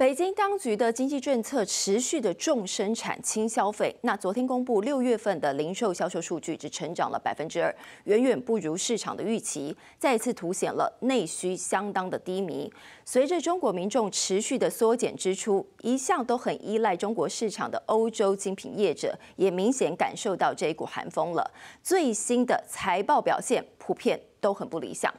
北京当局的经济政策持续的重生产轻消费。那昨天公布六月份的零售销售数据只成长了百分之二，远远不如市场的预期，再次凸显了内需相当的低迷。随着中国民众持续的缩减支出，一向都很依赖中国市场的欧洲精品业者也明显感受到这一股寒风了。最新的财报表现。普遍都很不理想，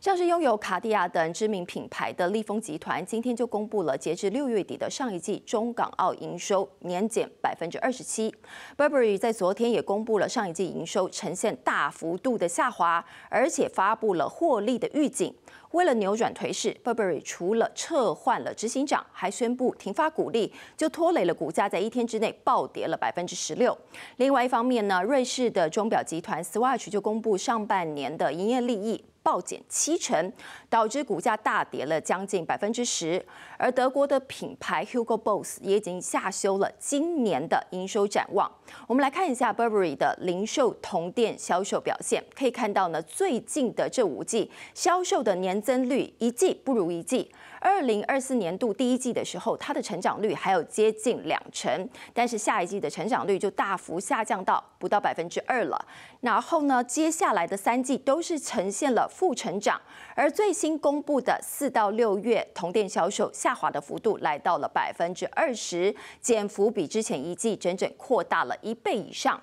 像是拥有卡地亚等知名品牌的利丰集团，今天就公布了截至六月底的上一季中港澳营收年减百分之二十七。Burberry 在昨天也公布了上一季营收呈现大幅度的下滑，而且发布了获利的预警。为了扭转颓势，Burberry 除了撤换了执行长，还宣布停发股利，就拖累了股价在一天之内暴跌了百分之十六。另外一方面呢，瑞士的钟表集团 Swatch 就公布上半年。的营业利益。暴减七成，导致股价大跌了将近百分之十。而德国的品牌 Hugo Boss 也已经下修了今年的营收展望。我们来看一下 Burberry 的零售同店销售表现，可以看到呢，最近的这五季销售的年增率一季不如一季。二零二四年度第一季的时候，它的成长率还有接近两成，但是下一季的成长率就大幅下降到不到百分之二了。然后呢，接下来的三季都是呈现了。负成长，而最新公布的四到六月同店销售下滑的幅度来到了百分之二十，减幅比之前一季整整扩大了一倍以上。